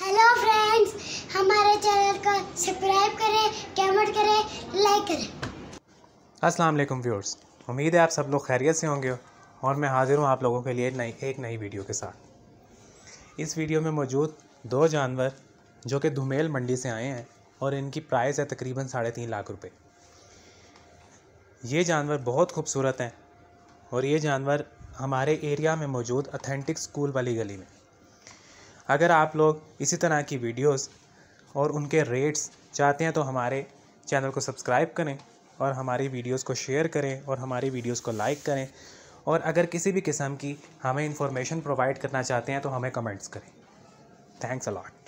hello friends हमारे channel को subscribe करें कमेंट करें लाइक करें अस्सलाम वालेकुम व्यूअर्स उम्मीद है आप सब लोग खैरियत से होंगे और मैं हाज़िर हूँ आप लोगों के लिए नई एक नई वीडियो के साथ इस वीडियो में मौजूद दो जानवर जो कि धुमेल मंडी से आए हैं और इनकी प्राइस है तकरीबन साढ़े तीन लाख रुपए ये जानवर बहुत खूबसूरत हैं और ये जानवर हमारे एरिया में मौजूद अथेंटिक स्कूल वाली गली में अगर आप लोग इसी तरह की वीडियोस और उनके रेट्स चाहते हैं तो हमारे चैनल को सब्सक्राइब करें और हमारी वीडियोस को शेयर करें और हमारी वीडियोस को लाइक करें और अगर किसी भी किस्म की हमें इंफॉर्मेशन प्रोवाइड करना चाहते हैं तो हमें कमेंट्स करें थैंक्स अलॉट